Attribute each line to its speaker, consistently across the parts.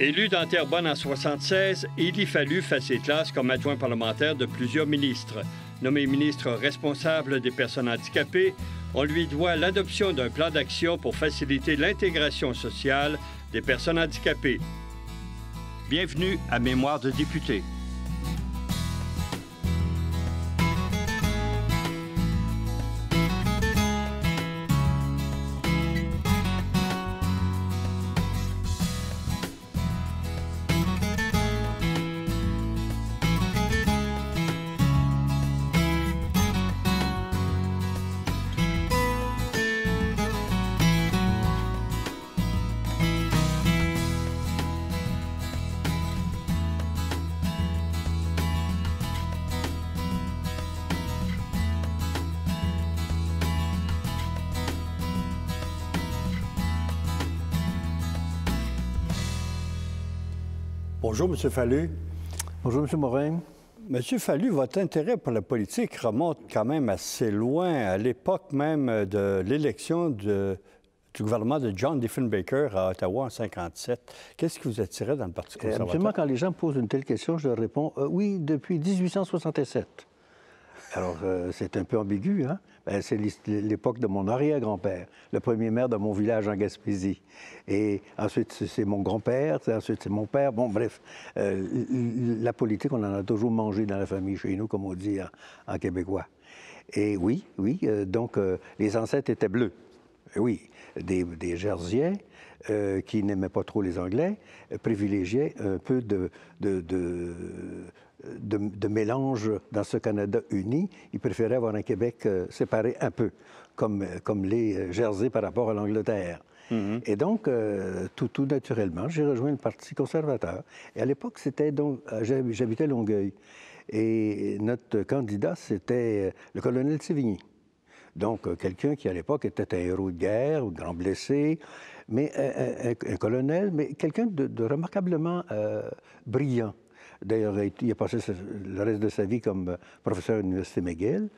Speaker 1: Élu d'Anterbonne en 76, il y fallut faire ses classes comme adjoint parlementaire de plusieurs ministres. Nommé ministre responsable des personnes handicapées, on lui doit l'adoption d'un plan d'action pour faciliter l'intégration sociale des personnes handicapées. Bienvenue à Mémoire de député. Bonjour, M. Fallu. Bonjour, M. Morin. M. Fallu, votre intérêt pour la politique remonte quand même assez loin, à l'époque même de l'élection du gouvernement de John Diffenbaker à Ottawa
Speaker 2: en 57. Qu'est-ce qui vous attirait dans le Parti euh, conservateur? Absolument, quand les gens posent une telle question, je leur réponds euh, oui, depuis 1867. Alors, euh, c'est un peu ambigu, hein? Euh, c'est l'époque de mon arrière-grand-père, le premier maire de mon village en Gaspésie. Et ensuite, c'est mon grand-père, ensuite, c'est mon père. Bon, bref, euh, la politique, on en a toujours mangé dans la famille chez nous, comme on dit en, québécois. Et oui, oui, euh, donc les ancêtres étaient bleus. Oui, des, des qui n'aimaient pas trop les Anglais privilégiaient un peu de, de, de de, mélange dans ce Canada uni. il préférait avoir un Québec euh, séparé un peu, comme, les euh, Jersey par rapport à l'Angleterre. Mhm. Et donc, euh, tout, tout naturellement, j'ai rejoint le Parti conservateur. Et à l'époque, c'était donc. J'habitais Longueuil. Et notre candidat, c'était le colonel Sévigny. Donc, quelqu'un qui, à l'époque, était un héros de guerre, grand blessé, mais un, colonel, mais quelqu'un de, remarquablement brillant. D'ailleurs, il a passé le reste de sa vie comme euh, professeur à l'Université McGill.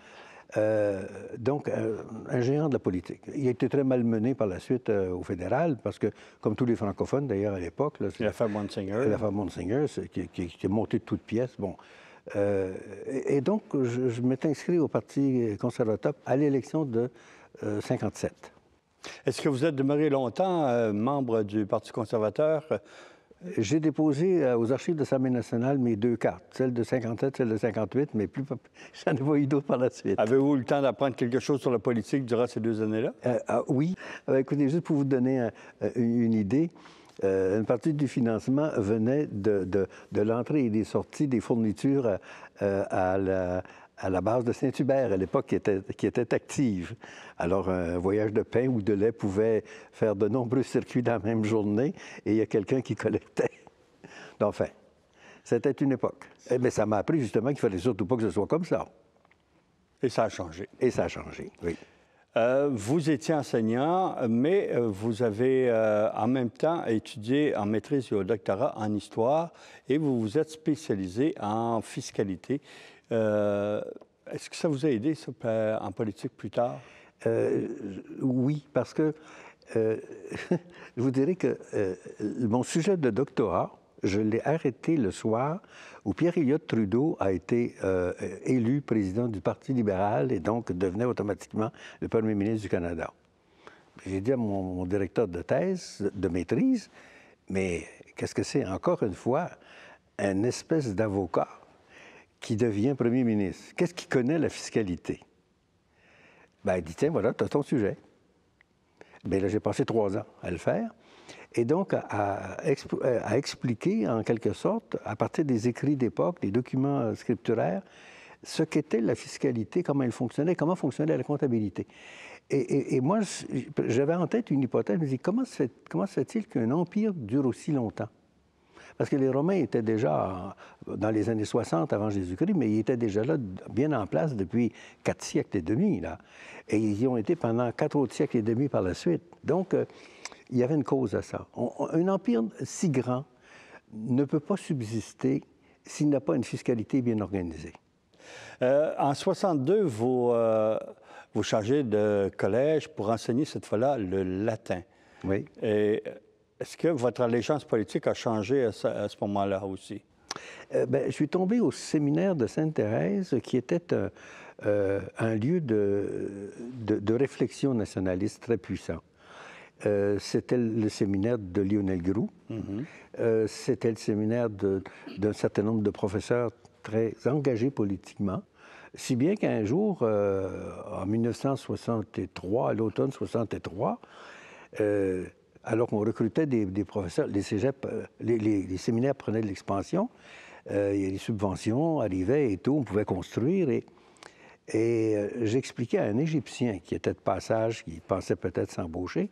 Speaker 2: Euh, donc, un géant de la politique. Il a été très malmené par la suite euh, au fédéral, parce que, comme tous les francophones d'ailleurs à l'époque... La femme L'affaire La qui, qui, qui, est montée de toutes pièces. Bon. Et, donc, je, m'étais inscrit au Parti conservateur à l'élection de 57.
Speaker 1: Est-ce que vous êtes demeuré longtemps membre du Parti
Speaker 2: conservateur j'ai déposé euh, aux archives de l'Assemblée nationale mes deux cartes, celle de 57, celle de 58, mais plus, j'en ai pas eu d'autres par la suite.
Speaker 1: Avez-vous eu le temps d'apprendre quelque chose sur la
Speaker 2: politique durant ces deux années-là? Euh, ah oui. Euh, écoutez, juste pour vous donner une idée, une partie du financement venait de, de, l'entrée et des sorties des fournitures à la à la base de Saint-Hubert à l'époque qui était, active. Alors, un voyage de pain ou de lait pouvait faire de nombreux circuits dans la même journée et il y a quelqu'un qui collectait. enfin, c'était une époque. Eh bien, ça m'a appris justement qu'il fallait surtout pas que ce soit comme ça. Et ça a changé. Et ça a changé, oui.
Speaker 1: Euh, vous étiez enseignant, mais euh, vous avez euh, en même temps étudié en maîtrise et au doctorat en histoire et vous vous êtes spécialisé en fiscalité. Euh, est-ce que ça vous a aidé en politique plus tard?
Speaker 2: Euh, oui, parce que euh, je vous dirais que mon sujet de doctorat, je l'ai arrêté le soir où Pierre Elliott Trudeau a été élu président du Parti libéral et donc devenait automatiquement le premier ministre du Canada. J'ai dit à mon, mon, directeur de thèse, de maîtrise, mais qu'est-ce que c'est encore une fois un espèce d'avocat qui devient premier ministre, qu'est-ce qu'il connaît la fiscalité? Ben, il dit, tiens, voilà, tu as ton sujet. Bien là, j'ai passé trois ans à le faire. Et donc, à, expliquer, en quelque sorte, à partir des écrits d'époque, des documents scripturaires, ce qu'était la fiscalité, comment elle fonctionnait, comment fonctionnait la comptabilité. Et, et moi, j'avais en tête une hypothèse, je me dis, comment se fait-il qu'un empire dure aussi longtemps? Parce que les Romains étaient déjà dans les années 60 avant Jésus-Christ, mais ils étaient déjà là, bien en place depuis quatre siècles et demi, là. Et ils y ont été pendant quatre autres siècles et demi par la suite. Donc, euh, il y avait une cause à ça. un empire si grand ne peut pas subsister s'il n'a pas une fiscalité bien organisée. Euh, en 62, vous, euh, vous chargez
Speaker 1: de collège pour enseigner cette fois-là le latin. Oui. Et est-ce que votre allégeance politique a changé à ce, moment-là aussi?
Speaker 2: Euh, ben, je suis tombé au séminaire de Sainte-Thérèse, qui était euh, euh, un, lieu de, de, réflexion nationaliste très puissant. c'était le séminaire de Lionel Groux. Mm-hmm. c'était le séminaire d'un certain nombre de professeurs très engagés politiquement. Si bien qu'un jour, en 1963, à l'automne 1963 alors qu'on recrutait des, professeurs, euh, les séminaires prenaient de l'expansion, euh, les subventions arrivaient et tout, on pouvait construire. Et, euh, j'expliquais à un Égyptien qui était de passage, qui pensait peut-être s'embaucher,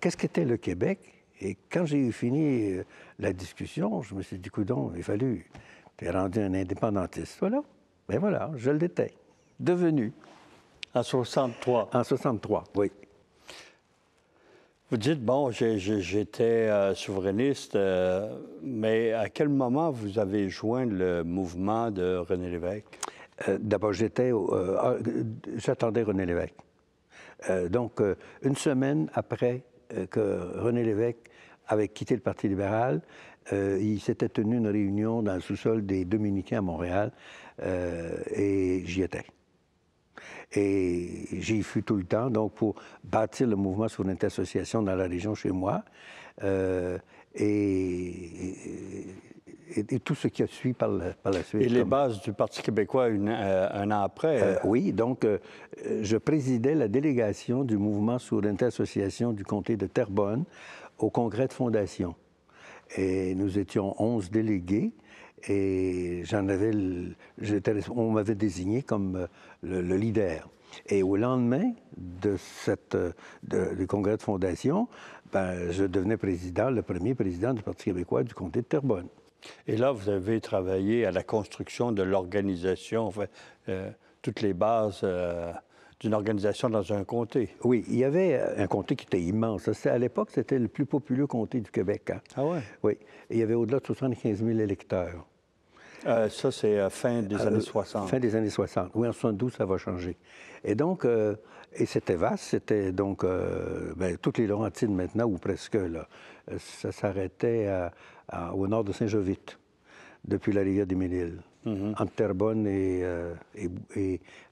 Speaker 2: qu'est-ce qu'était le Québec. Et quand j'ai eu fini euh, la discussion, je me suis dit, coudon, il fallu, t'es rendu un indépendantiste, voilà. Mais ben voilà, je l'étais, devenu. En 63.
Speaker 1: En 63, oui. Vous dites, bon, j'étais euh, souverainiste, euh, mais à quel moment vous avez joint le mouvement
Speaker 2: de René Lévesque? Euh, d'abord, j'étais. Ah, j'attendais René Lévesque. donc, une semaine après que René Lévesque avait quitté le Parti libéral, il s'était tenu une réunion dans le sous-sol des Dominicains à Montréal et j'y étais. Et j'y fus tout le temps, donc pour bâtir le mouvement sur Association dans la région chez moi. Euh, et, tout ce qui a suivi par, la, suite. Et les bases du Parti québécois euh, un an après. Euh, oui, donc je présidais la délégation du mouvement sur Association du comté de Terrebonne au congrès de fondation. Et nous étions 11 délégués et j'en avais on m'avait désigné comme euh, le, leader. Et au lendemain de cette, euh, du congrès de fondation, ben, je devenais président, le premier président du Parti québécois du comté de Terrebonne.
Speaker 1: Et là, vous avez travaillé à la construction de l'organisation, enfin, euh, toutes les bases d'une organisation dans un
Speaker 2: comté. Oui, il y avait un comté qui était immense. À l'époque, c'était le plus populeux comté du Québec. Hein. Ah ouais? Oui. il y avait au-delà de 75 000 électeurs.
Speaker 1: Euh, ça, c'est euh, euh,
Speaker 2: fin des années 60. Fin des années 60. Oui, en 72, ça va changer. Et donc, et c'était vaste, c'était donc ben, toutes les Laurentides maintenant, ou presque, là, ça s'arrêtait au nord de Saint-Jovite, depuis la rivière des Ménil, mm-hmm. entre Terrebonne et,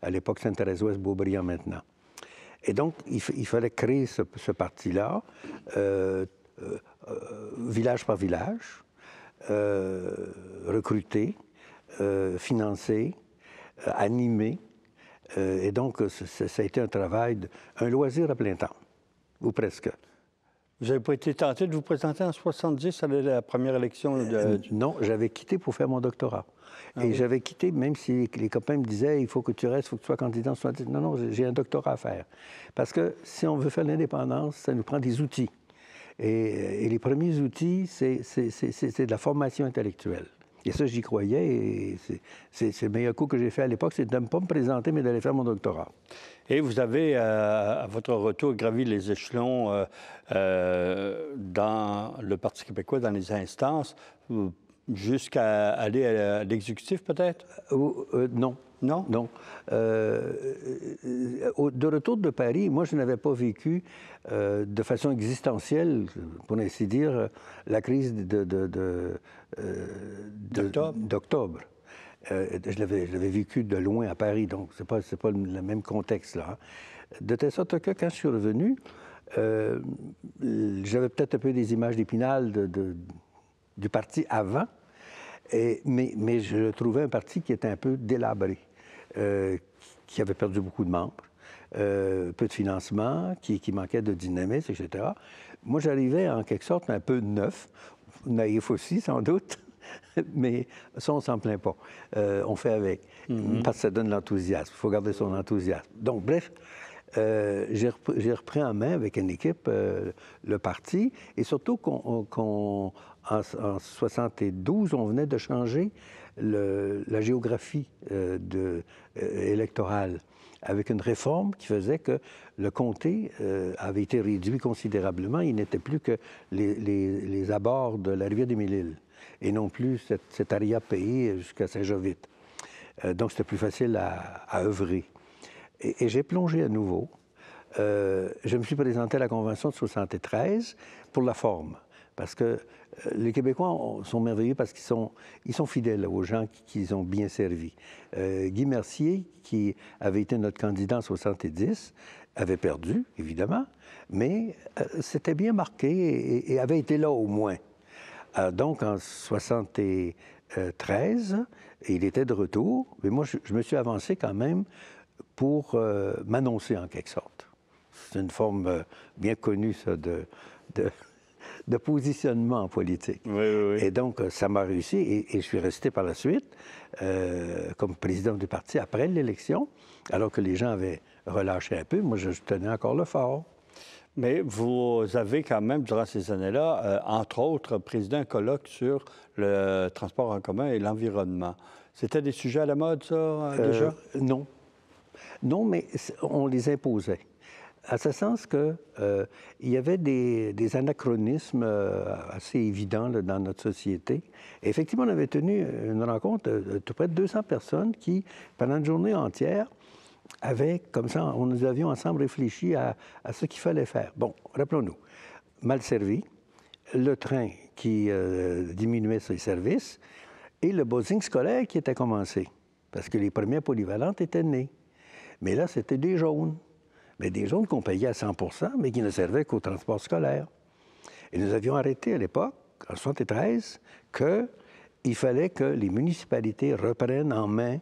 Speaker 2: à l'époque saint thérèse ouest Beaubriand maintenant. Et donc, il, fallait créer ce, parti-là, village par village, euh, recruté, euh, financé, euh, animé, et donc, ça a été un travail, un loisir à plein temps, ou presque. Vous n'avez pas été tenté de vous présenter en 70 à la première élection de... Non, j'avais quitté pour faire mon doctorat. Ah et j'avais quitté, même si les copains me disaient il faut que tu restes, il faut que tu sois candidat en 70. Non, non, j'ai un doctorat à faire. Parce que si on veut faire l'indépendance, ça nous prend des outils. Euh, et, les premiers outils, c'est de la formation intellectuelle. Et ça, j'y croyais. Et c'est le meilleur coup que j'ai fait à l'époque, c'est de ne pas me présenter, mais d'aller faire mon doctorat.
Speaker 1: Et vous avez, euh, à votre retour, gravi les échelons euh, dans le Parti québécois, dans les instances, jusqu'à aller à l'exécutif, peut-être?
Speaker 2: non. Non. Euh, euh, euh, de retour de Paris, moi, je n'avais pas vécu de façon existentielle, pour ainsi dire, la crise d'octobre. Euh, je l'avais vécu de loin à Paris, donc ce n'est pas, le, même contexte. là. Hein. De telle sorte que quand je suis revenu, j'avais peut-être un peu des images d'épinal de, du parti avant, mais, mais je trouvais un parti qui était un peu délabré. Euh, qui avait perdu beaucoup de membres, euh, peu de financement, qui, manquait de dynamisme, etc. Moi, j'arrivais en quelque sorte un peu neuf, naïf aussi sans doute, mais ça, on s'en plaint pas. Euh, on fait avec, mhm. parce que ça donne l'enthousiasme. Il faut garder son enthousiasme. Donc, bref, j'ai repris, en main avec une équipe le parti et surtout qu'en qu 72, on venait de changer la géographie euh, de, euh, électorale avec une réforme qui faisait que le comté euh, avait été réduit considérablement. Il n'était plus que les, abords de la rivière des Mille-Îles et non plus cet, arrière-pays jusqu'à Saint-Jovite. donc, c'était plus facile à, œuvrer. Et, et j'ai plongé à nouveau. je me suis présenté à la Convention de 73 pour la forme parce que euh, les Québécois sont merveilleux parce qu'ils sont, ils sont fidèles aux gens qu'ils ont bien servis. Euh, Guy Mercier, qui avait été notre candidat en 70, avait perdu, évidemment, mais euh, c'était bien marqué et, avait été là au moins. donc, en 73, il était de retour, mais moi, je, me suis avancé quand même pour m'annoncer en quelque sorte. C'est une forme bien connue, ça, de, de de positionnement politique. Et donc, ça m'a réussi et, je suis resté par la suite euh, comme président du parti après l'élection, alors que les gens avaient relâché un peu. Moi, je tenais encore le fort. Mais vous avez quand même, durant ces années-là, euh, entre
Speaker 1: autres, président un colloque sur le transport en commun et l'environnement. C'était des sujets à la mode, ça, euh, déjà?
Speaker 2: Non. Non, mais on les imposait à ce sens qu'il euh, y avait des, anachronismes euh, assez évidents dans notre société. effectivement, on avait tenu une rencontre de euh, tout près de 200 personnes qui, pendant une journée entière, avaient, comme ça, on nous avions ensemble réfléchi à, ce qu'il fallait faire. Bon, rappelons-nous, mal servi, le train qui diminuait ses services et le buzzing scolaire qui était commencé, parce que les premières polyvalentes étaient nées. Mais là, c'était des jaunes mais des zones qu'on payait à 100 mais qui ne servaient qu'au transport scolaire. Et nous avions arrêté à l'époque, en 1973, qu'il fallait que les municipalités reprennent en main,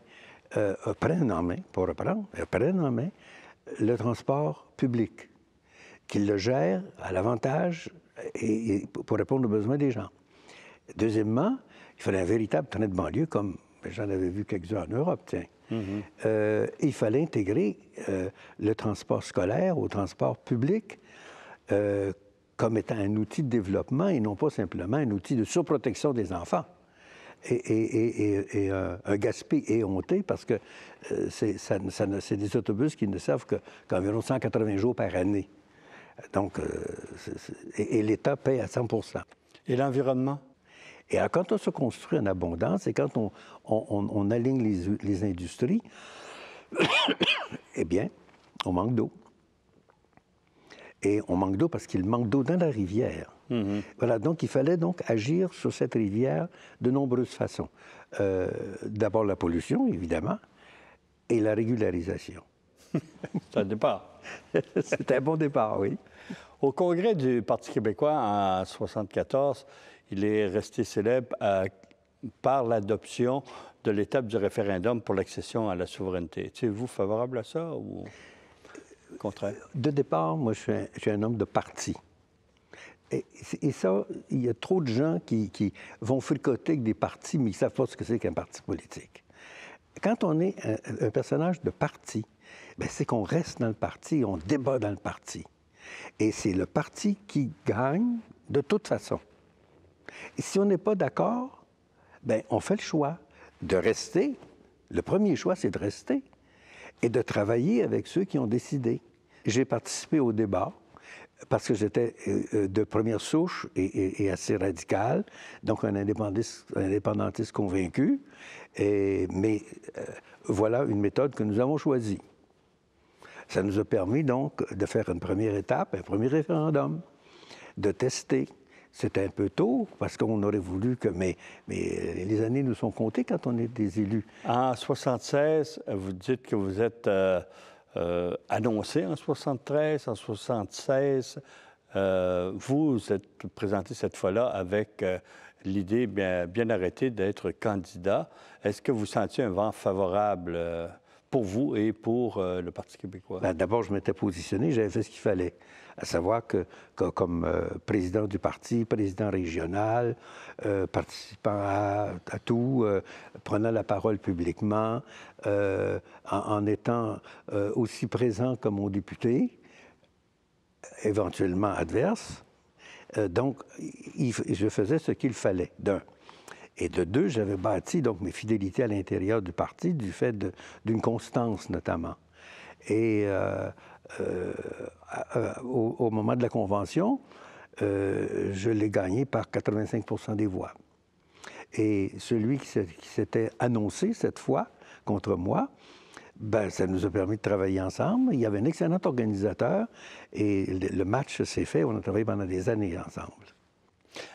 Speaker 2: reprennent euh, euh, en main, pour reprendre, reprennent en main le transport public, qu'ils le gèrent à l'avantage pour répondre aux besoins des gens. Deuxièmement, il fallait un véritable train de banlieue comme j'en avais vu quelques-uns en Europe, tiens. Euh, il fallait intégrer euh, le transport scolaire au transport public euh, comme étant un outil de développement et non pas simplement un outil de surprotection des enfants. Et, et, et, et un parce que c'est, des autobus qui ne servent qu'environ 180 jours par année. Donc, et, l'État paie à 100 Et l'environnement? Et quand on se construit en abondance et quand on, aligne les, industries, eh bien, on manque d'eau. Et on manque d'eau parce qu'il manque d'eau dans la rivière. Mhm. Voilà, donc il fallait donc agir sur cette rivière de nombreuses façons. Euh, d'abord la pollution, évidemment, et la régularisation.
Speaker 1: C'est un départ. C'est un bon départ, oui. Au congrès du Parti québécois en 1974, il est resté célèbre euh, par l'adoption de l'étape du référendum pour l'accession à la souveraineté. Êtes-vous favorable à ça ou contraire?
Speaker 2: De départ, moi, je suis un, homme de parti. Et, ça, il y a trop de gens qui, qui vont fricoter avec des partis, mais ils ne savent pas ce que c'est qu'un parti politique. Quand on est un, un personnage de parti, ben, c'est qu'on reste dans le parti, on débat dans le parti. Et c'est le parti qui gagne de toute façon si on n'est pas d'accord, ben on fait le choix de rester. Le premier choix, c'est de rester et de travailler avec ceux qui ont décidé. J'ai participé au débat parce que j'étais euh, euh, de première souche et, assez radical, donc un indépendantiste, indépendantiste convaincu. Et, mais euh, voilà une méthode que nous avons choisie. Ça nous a permis donc de faire une première étape, un premier référendum, de tester, c'est un peu tôt, parce qu'on aurait voulu que. Mais, mais les années nous sont comptées quand on est des élus. En
Speaker 1: 76, vous dites que vous êtes euh, euh, annoncé en 73, en 76. Euh, vous, vous êtes présenté cette fois-là avec l'idée bien, bien, arrêtée d'être candidat. Est-ce que vous sentiez un vent favorable pour vous et pour euh, le Parti québécois?
Speaker 2: Ben, d'abord, je m'étais positionné, j'avais fait ce qu'il fallait, à savoir que, comme euh, président du parti, président régional, euh, participant à, tout, prenant la parole publiquement, en, étant aussi présent que mon député, éventuellement adverse. donc, je faisais ce qu'il fallait, d'un. Et de deux, j'avais bâti donc mes fidélités à l'intérieur du parti du fait d'une constance notamment. Et euh, euh, euh, au, moment de la convention, je l'ai gagné par 85 des voix. Et celui qui s'était annoncé cette fois contre moi, ben, ça nous a permis de travailler ensemble. Il y avait un excellent organisateur et le match s'est fait. On a travaillé pendant des années ensemble.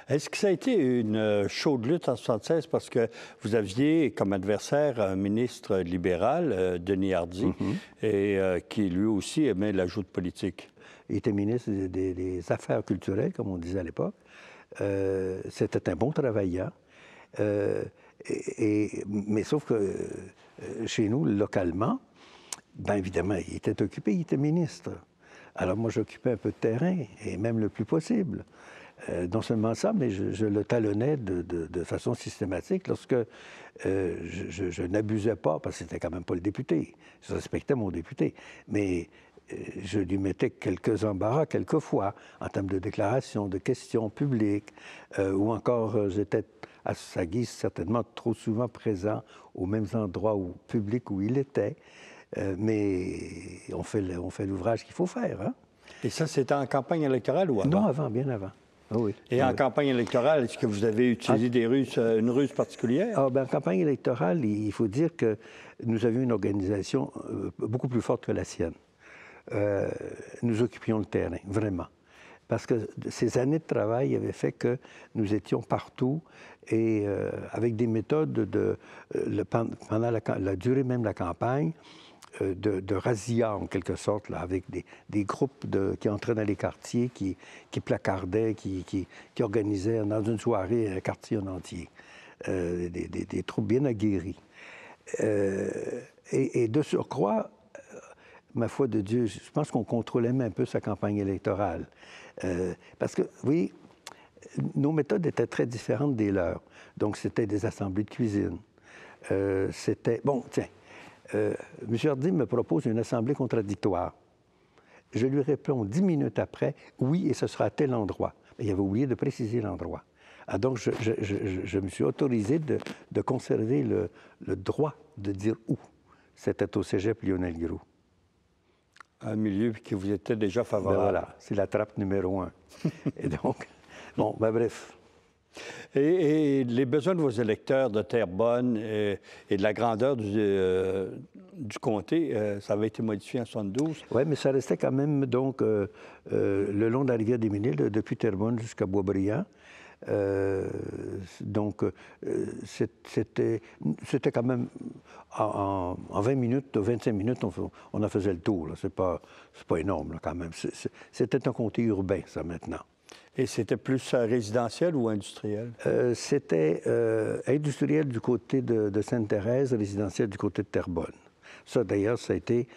Speaker 2: Est-ce
Speaker 1: que ça a été une euh, chaude lutte en 76 parce que vous aviez comme adversaire un ministre libéral, euh, Denis Hardy, mhm. et, euh, qui lui aussi aimait l'ajout de
Speaker 2: politique? Il était ministre des, Affaires culturelles, comme on disait à l'époque. C'était un bon travailleur. mais sauf que chez nous, localement, bien évidemment, il était occupé, il était ministre. Alors moi, j'occupais un peu de terrain, et même le plus possible. Euh, non seulement ça, mais je, le talonnais de, façon systématique lorsque euh, je, n'abusais pas, parce que c'était quand même pas le député. Je respectais mon député. Mais euh, je lui mettais quelques embarras quelquefois en termes de déclarations, de questions publiques, ou encore j'étais à sa guise certainement trop souvent présent aux mêmes endroits où, publics où il était. mais on fait l'ouvrage qu'il faut faire. Hein. Et ça, c'était en campagne électorale ou avant? Non, avant, bien avant. Ah et en ah
Speaker 1: campagne électorale,
Speaker 2: est-ce que vous avez utilisé ah. des russes, euh, une ruse particulière? Ah, ben, en campagne électorale, il faut dire que nous avions une organisation euh, beaucoup plus forte que la sienne. Euh, nous occupions le terrain, vraiment. Parce que ces années de travail avaient fait que nous étions partout et avec des méthodes de, pendant la, durée même de la campagne, euh, de, de razzia, en quelque sorte, là, avec des, groupes qui entraient les quartiers, qui, placardaient, qui, qui, organisaient dans une soirée un quartier en entier. Euh, des, des, troupes bien aguerries. Euh, et, de surcroît, ma foi de Dieu, je pense qu'on contrôlait même un peu sa campagne électorale. parce que, oui, nos méthodes étaient très différentes des leurs. Donc, c'était des assemblées de cuisine. c'était, bon, tiens, euh, M. Hardy me propose une assemblée contradictoire. Je lui réponds dix minutes après, oui, et ce sera à tel endroit. il avait oublié de préciser l'endroit. Ah, donc, je, me suis autorisé de, conserver le, droit de dire où. C'était au cégep Lionel Giroux. Un milieu qui vous était déjà ben favorable. voilà, c'est la trappe numéro un. et donc, bon, ben bref.
Speaker 1: Et, les besoins de vos électeurs de Terrebonne et, de la grandeur du, euh, comté, euh, ça avait été modifié en 72.
Speaker 2: Oui, mais ça restait quand même, donc, euh, le long de la rivière des Méniles, depuis Terrebonne jusqu'à Boisbriand. donc, c'était quand même en, 20 minutes, 25 minutes, on, en faisait le tour. C'est pas, pas énorme, quand même. C'était un comté urbain, ça, maintenant. Et c'était plus euh, résidentiel ou industriel? Euh, c'était euh, industriel du côté de, Sainte-Thérèse, résidentiel du côté de Terrebonne. Ça, d'ailleurs, ça a été,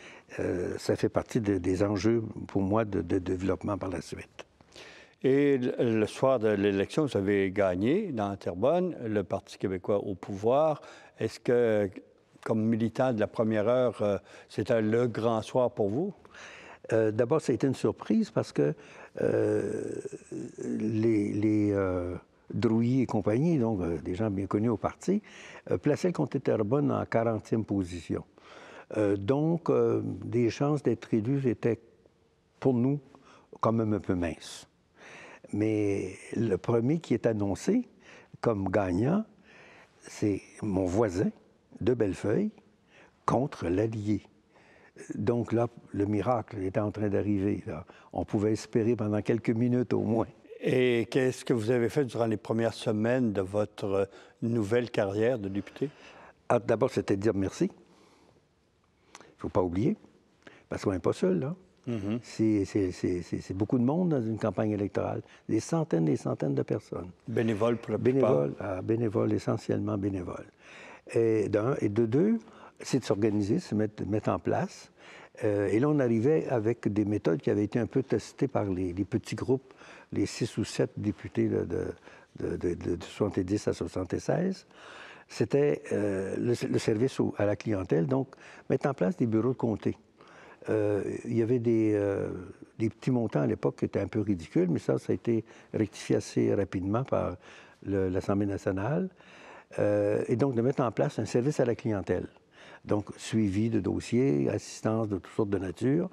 Speaker 2: ça fait partie des enjeux pour moi de, développement par la suite.
Speaker 1: Et le soir de l'élection, vous avez gagné dans Terrebonne, le Parti québécois au pouvoir. Est-ce que, comme militant de la première heure, c'était le grand soir pour vous? D'abord, ça a
Speaker 2: été une surprise parce que euh, les, les euh, et compagnie, donc euh, des gens bien connus au parti, plaçaient le comté en 40e position. donc, des chances d'être élus étaient, pour nous, quand même un peu minces. Mais le premier qui est annoncé comme gagnant, c'est mon voisin de Bellefeuille contre l'allié. Donc là, le miracle était en train d'arriver. On pouvait espérer pendant quelques minutes au moins. Et qu'est-ce que vous avez fait
Speaker 1: durant les premières semaines de votre euh, nouvelle carrière de député? Ah, d'abord, c'était dire merci.
Speaker 2: Il ne faut pas oublier. Parce qu'on n'est pas seul, là. Mm-hmm. C'est beaucoup de monde dans une campagne électorale. Des centaines et des centaines de personnes. Bénévoles pour la ah, Bénévoles, essentiellement bénévoles. Et de deux, c'est de s'organiser, se mettre, mettre en place. Euh, et là, on arrivait avec des méthodes qui avaient été un peu testées par les, petits groupes, les six ou sept députés de, de, 70 à 76. C'était euh, le, service à la clientèle, donc mettre en place des bureaux de comté. Euh, il y avait des, des petits montants à l'époque qui étaient un peu ridicules, mais ça, ça a été rectifié assez rapidement par l'Assemblée nationale. et donc, de mettre en place un service à la clientèle. Donc, suivi de dossiers, assistance de toutes sortes de nature,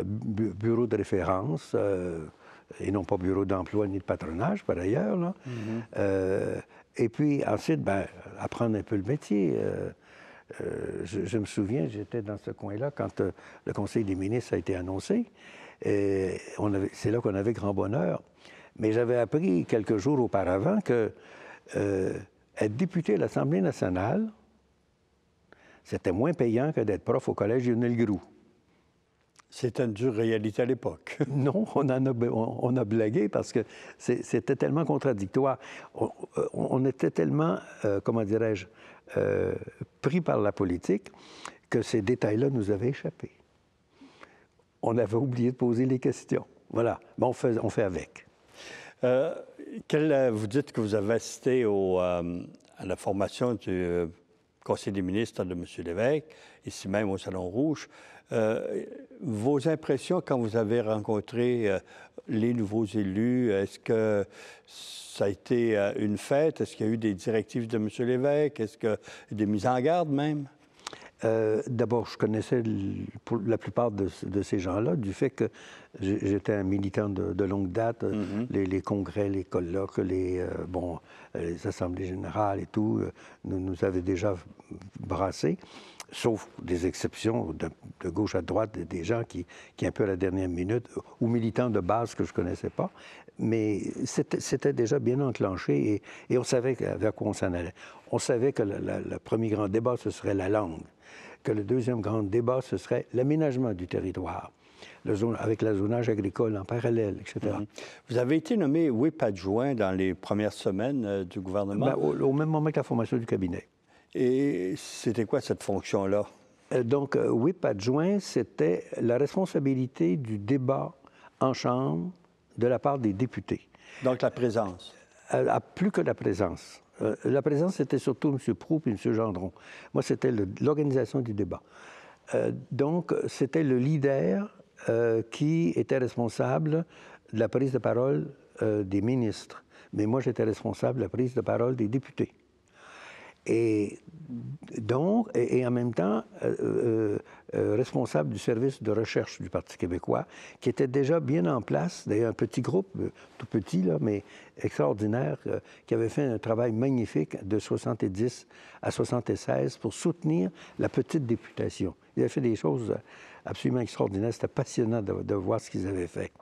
Speaker 2: euh, bureau de référence, euh, et non pas bureau d'emploi ni de patronage, par ailleurs. Là. Mm-hmm. Euh, et puis, ensuite, ben, apprendre un peu le métier. je, me souviens, j'étais dans ce coin-là quand le Conseil des ministres a été annoncé. Et c'est là qu'on avait grand bonheur. Mais j'avais appris quelques jours auparavant que être député à l'Assemblée nationale, c'était moins payant que d'être prof au collège Lionel Groux. C'était une dure réalité à l'époque. non, on, a, on, a blagué parce que c'était tellement contradictoire. On, euh, était tellement, euh, comment dirais-je, euh, pris par la politique que ces détails-là nous avaient échappé. On avait oublié de poser les questions. Voilà. Mais on fait, on fait avec. vous dites que
Speaker 1: vous avez assisté au, à la formation du Conseil des ministres de M. Lévesque, ici même au Salon Rouge. Euh, vos impressions quand vous avez rencontré euh, les nouveaux élus, est-ce que ça a été euh, une fête? Est-ce qu'il y a eu des directives de M. Lévesque? Est-ce que des mises en garde même?
Speaker 2: Euh, d'abord, je connaissais la plupart de, ces gens-là du fait que j'étais un militant de, longue date, euh, mm-hmm. les, congrès, les colloques, les, euh, les assemblées générales et tout, nous, nous avaient déjà brassés, sauf des exceptions de, gauche à droite, des gens qui, qui, un peu à la dernière minute, ou militants de base que je ne connaissais pas, mais c'était déjà bien enclenché et, on savait vers quoi on s'en allait. On savait que le premier grand débat, ce serait la langue que le deuxième grand débat, ce serait l'aménagement du territoire. avec la zonage agricole en parallèle, etc. Mm-hmm.
Speaker 1: Vous avez été nommé WIP adjoint dans les premières semaines
Speaker 2: euh, du gouvernement. Ben, au, même moment que la formation du cabinet. Et c'était quoi cette fonction-là? Euh, donc, euh, whip WIP adjoint, c'était la responsabilité du débat en Chambre de la part des députés. Donc, la présence. plus que la présence. Euh, la présence, c'était surtout M. Proupe et M. Gendron. Moi, c'était l'organisation du débat. Euh, donc, c'était le leader euh, qui était responsable de la prise de parole des ministres. Mais moi, j'étais responsable de la prise de parole des députés et donc, et, en même temps euh, euh, euh, responsable du service de recherche du Parti québécois, qui était déjà bien en place, d'ailleurs un petit groupe, tout petit, là, mais extraordinaire, qui avait fait un travail magnifique de 70 à 76 pour soutenir la petite députation. Ils avaient fait des choses absolument extraordinaires, c'était passionnant de, voir ce qu'ils avaient fait.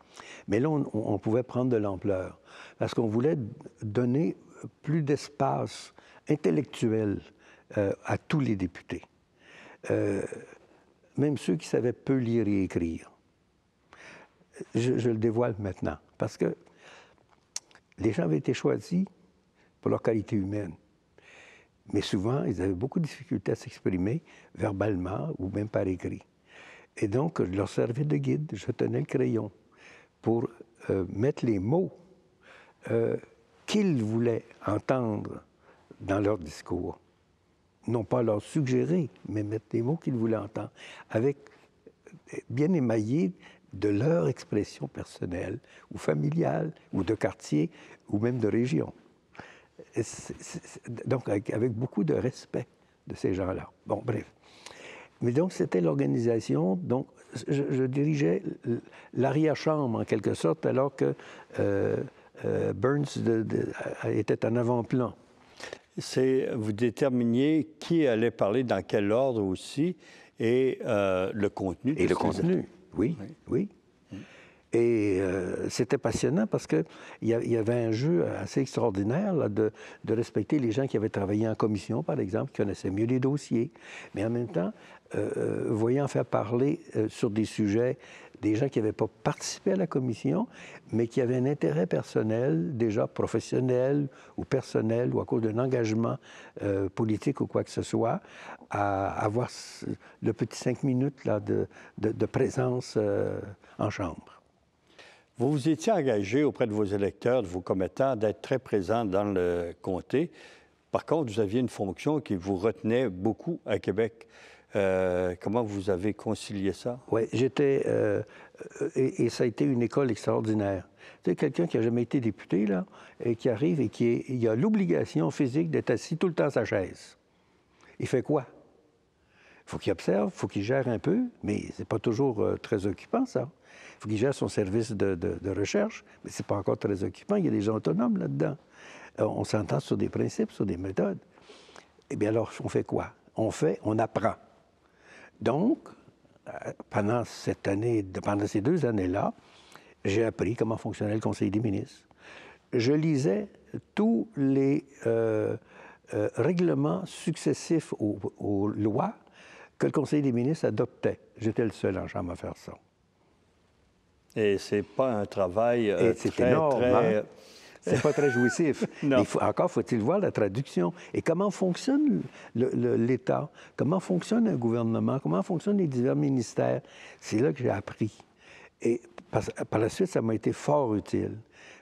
Speaker 2: Mais là, on, on pouvait prendre de l'ampleur, parce qu'on voulait donner plus d'espace intellectuel euh, à tous les députés, euh, même ceux qui savaient peu lire et écrire. Je, le dévoile maintenant, parce que les gens avaient été choisis pour leur qualité humaine. Mais souvent, ils avaient beaucoup de difficultés à s'exprimer verbalement ou même par écrit. Et donc, je leur servais de guide, je tenais le crayon pour euh, mettre les mots qu'ils voulaient entendre dans leur discours. Non pas leur suggérer, mais mettre des mots qu'ils voulaient entendre, avec euh, bien émaillé de leur expression personnelle ou familiale ou de quartier ou même de région. donc avec, beaucoup de respect de ces gens-là. Bon, bref. Mais donc c'était l'organisation, donc je, dirigeais l'arrière-chambre en quelque sorte, alors que euh, euh, Burns était en avant-plan.
Speaker 1: C'est vous déterminiez qui allait parler dans quel ordre
Speaker 2: aussi et euh, le contenu. Et le contenu, oui, oui. Mm. Et euh, c'était passionnant parce qu'il y, y avait un jeu assez extraordinaire de, de, respecter les gens qui avaient travaillé en commission, par exemple, qui connaissaient mieux les dossiers, mais en même temps, euh, euh, voyant faire parler euh, sur des sujets des gens qui n'avaient pas participé à la commission, mais qui avaient un intérêt personnel, déjà professionnel ou personnel, ou à cause d'un engagement politique ou quoi que ce soit, à avoir le petit cinq minutes là, de, de présence en chambre.
Speaker 1: Vous vous étiez engagé auprès de vos électeurs, de vos commettants, d'être très présent dans le comté. Par contre, vous aviez une fonction qui vous retenait beaucoup à Québec. Euh, comment vous avez concilié ça?
Speaker 2: Oui, j'étais. Euh, euh, et, ça a été une école extraordinaire. Tu sais, quelqu'un qui n'a jamais été député, là, et qui arrive et qui a l'obligation physique d'être assis tout le temps à sa chaise. Il fait quoi? Il Faut qu'il observe, il faut qu'il gère un peu, mais c'est pas toujours très occupant, ça. Il Faut qu'il gère son service de, de recherche, mais c'est pas encore très occupant. Il y a des gens autonomes là-dedans. On s'entend sur des principes, sur des méthodes. Eh bien, alors, on fait quoi? On fait, on apprend. Donc, euh, pendant cette année, pendant ces deux années-là, j'ai appris comment fonctionnait le Conseil des ministres. Je lisais tous les euh, euh, règlements successifs aux, lois que le Conseil des ministres adoptait. J'étais le seul en chambre à faire ça. Et c'est pas un travail très, très... Hein? C'est pas très jouissif. encore faut-il voir la traduction. Et comment fonctionne l'État? Comment fonctionne un gouvernement? Comment fonctionnent les divers ministères? C'est là que j'ai appris. Et par la suite, ça m'a été fort utile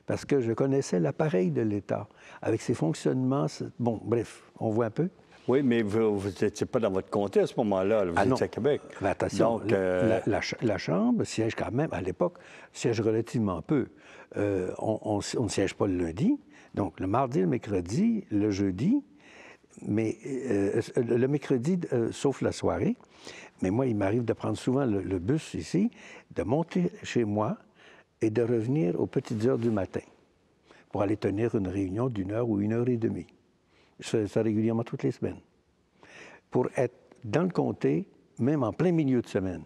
Speaker 2: parce que je connaissais l'appareil de l'État avec ses fonctionnements. Bon, bref, on voit un peu.
Speaker 1: Oui, mais vous n'étiez pas dans votre comté à ce moment-là. Vous ah étiez à Québec. Mais ah ben, attention, Donc, euh, la,
Speaker 2: Chambre siège quand même, à l'époque, siège relativement peu. Euh, on, ne siège pas le lundi. Donc, le mardi, le mercredi, le jeudi, mais euh, le mercredi, sauf la soirée. Mais moi, il m'arrive de prendre souvent le bus ici, de monter chez moi et de revenir aux petites heures du matin pour aller tenir une réunion d'une heure ou une heure et demie. Je ça régulièrement toutes les semaines. Pour être dans le comté, même en plein milieu de semaine,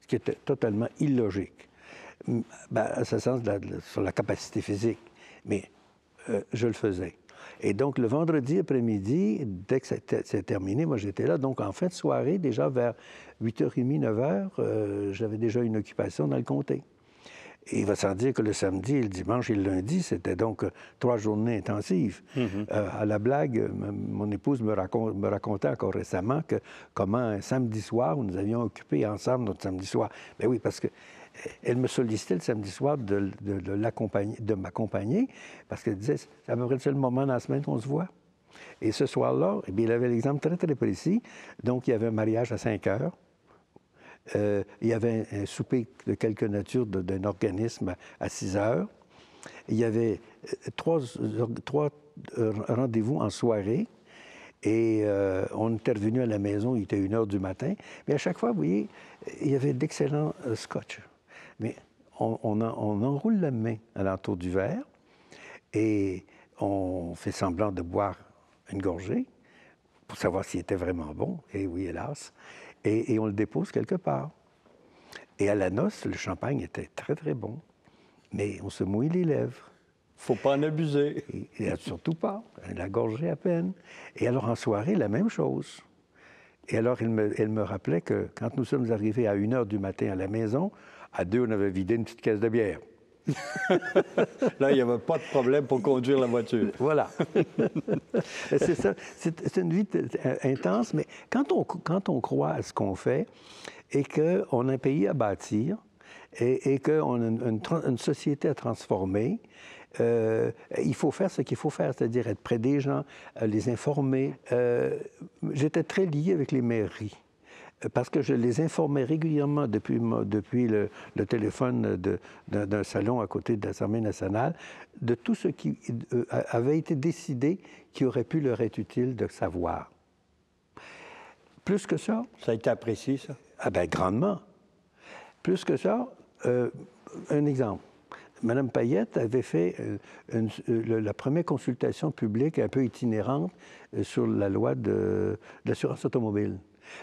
Speaker 2: ce qui était totalement illogique. Ben, à ce sens, sur la capacité physique. Mais euh, je le faisais. Et donc, le vendredi après-midi, dès que c'est terminé, moi, j'étais là. Donc, en fin de soirée, déjà vers 8h30, 9h, euh, j'avais déjà une occupation dans le comté il va sans dire que le samedi, le dimanche et le lundi, c'était donc euh, trois journées intensives. Mm-hmm. Euh, à la blague, mon épouse me, racontait encore récemment comment un samedi soir, nous avions occupé ensemble notre samedi soir. ben oui, parce que euh, elle me sollicitait le samedi soir de, de, de m'accompagner parce qu'elle disait, à peu près le moment dans la semaine qu'on se voit. Et ce soir-là, eh il avait l'exemple très, très précis. Donc, il y avait un mariage à 5 heures. Euh, il y avait un, souper de quelque nature d'un organisme à, 6 heures. Il y avait euh, trois, trois euh, rendez-vous en soirée. Et on était revenu à la maison, il était 1 heure du matin. Mais à chaque fois, vous voyez, il y avait d'excellents scotch. Mais on, on, enroule la main à l'entour du verre et on fait semblant de boire une gorgée pour savoir s'il était vraiment bon. Et eh oui, hélas et, on le dépose quelque part. Et à la noce, le champagne était très, très bon. Mais on se mouille les lèvres. Faut pas en abuser. Et, surtout pas. Elle La gorgé à peine. Et alors, en soirée, la même chose. Et alors, elle me, elle me rappelait que quand nous sommes arrivés à 1 h du matin à la maison, à deux, on avait vidé une petite caisse de bière. Là, il n'y avait pas de problème pour conduire la voiture. Voilà. c'est ça. C'est une vie intense, mais quand on, quand on croit à ce qu'on fait et qu'on a un pays à bâtir et, qu'on a une, société à transformer, euh, il faut faire ce qu'il faut faire, c'est-à-dire être près des gens, euh, les informer. Euh, j'étais très lié avec les mairies parce que je les informais régulièrement depuis, depuis le, téléphone d'un salon à côté de l'Assemblée nationale, de tout ce qui euh, avait été décidé qui aurait pu leur être utile de savoir. Plus que ça. Ça a été apprécié, ça? Ah ben, grandement. Plus que ça, euh, un exemple. Madame Payette avait fait euh, la première consultation publique un peu itinérante sur la loi de l'assurance automobile.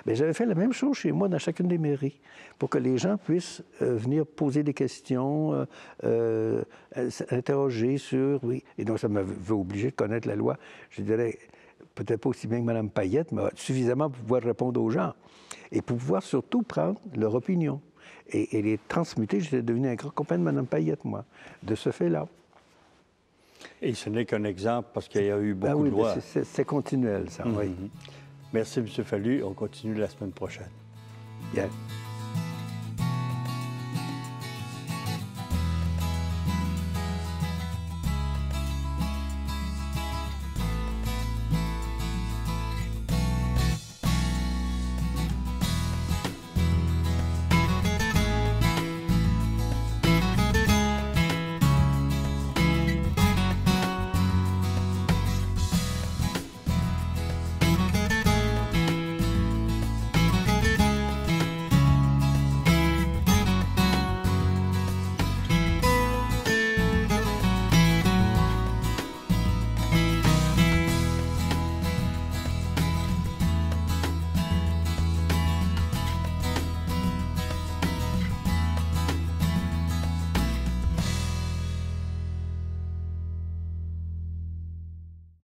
Speaker 2: Mais ben, j'avais fait la même chose chez moi dans chacune des mairies pour que les gens puissent euh, venir poser des questions, euh, euh s'interroger sur. Oui. Et donc, ça m'avait obligé de connaître la loi. Je dirais, peut-être pas aussi bien que Mme Payette, mais suffisamment pour pouvoir répondre aux gens et pour pouvoir surtout prendre leur opinion et, les transmuter. J'étais devenu un grand compagnon de Mme Payette, moi, de ce fait-là.
Speaker 1: Et ce n'est qu'un exemple parce qu'il y a eu ah beaucoup de lois. C'est continuel, ça, oui. Mm-hmm. Merci, M. Fallu. On continue la semaine
Speaker 2: prochaine. Bien.